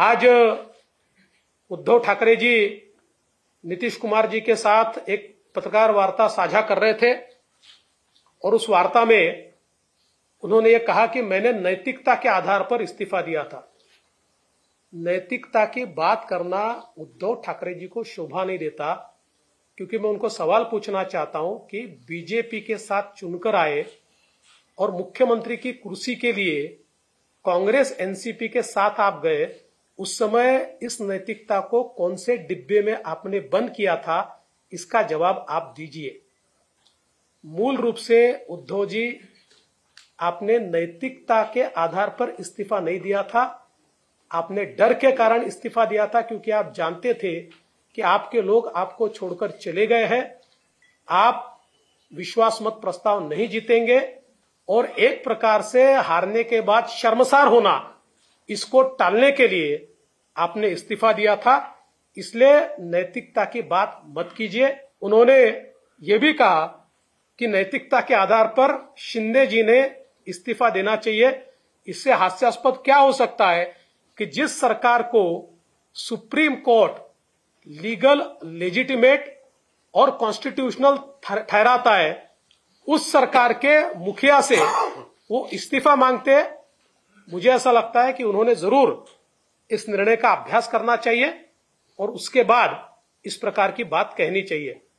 आज उद्धव ठाकरे जी नीतीश कुमार जी के साथ एक पत्रकार वार्ता साझा कर रहे थे और उस वार्ता में उन्होंने ये कहा कि मैंने नैतिकता के आधार पर इस्तीफा दिया था नैतिकता की बात करना उद्धव ठाकरे जी को शोभा नहीं देता क्योंकि मैं उनको सवाल पूछना चाहता हूं कि बीजेपी के साथ चुनकर आए और मुख्यमंत्री की कुर्सी के लिए कांग्रेस एनसीपी के साथ आप गए उस समय इस नैतिकता को कौन से डिब्बे में आपने बंद किया था इसका जवाब आप दीजिए मूल रूप से उद्धव जी आपने नैतिकता के आधार पर इस्तीफा नहीं दिया था आपने डर के कारण इस्तीफा दिया था क्योंकि आप जानते थे कि आपके लोग आपको छोड़कर चले गए हैं आप विश्वास मत प्रस्ताव नहीं जीतेंगे और एक प्रकार से हारने के बाद शर्मसार होना इसको टालने के लिए आपने इस्तीफा दिया था इसलिए नैतिकता की बात मत कीजिए उन्होंने ये भी कहा कि नैतिकता के आधार पर शिंदे जी ने इस्तीफा देना चाहिए इससे हास्यास्पद क्या हो सकता है कि जिस सरकार को सुप्रीम कोर्ट लीगल लेजिटिमेट और कॉन्स्टिट्यूशनल ठहराता है उस सरकार के मुखिया से वो इस्तीफा मांगते मुझे ऐसा लगता है कि उन्होंने जरूर इस निर्णय का अभ्यास करना चाहिए और उसके बाद इस प्रकार की बात कहनी चाहिए